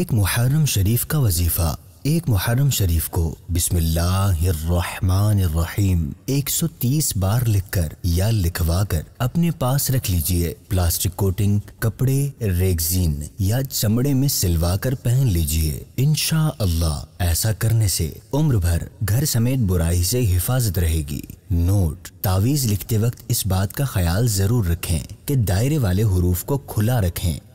एक मुहर्रम शरीफ का वजीफ़ा एक मुहर्रम शरीफ को सौ 130 बार लिखकर या लिखवा कर अपने पास रख लीजिए प्लास्टिक कोटिंग कपड़े रेगजीन या चमड़े में सिलवा कर पहन लीजिए इनशा अल्लाह ऐसा करने से उम्र भर घर समेत बुराई से हिफाजत रहेगी नोट तावीज़ लिखते वक्त इस बात का ख्याल ज़रूर रखें कि दायरे वाले हरूफ को खुला रखें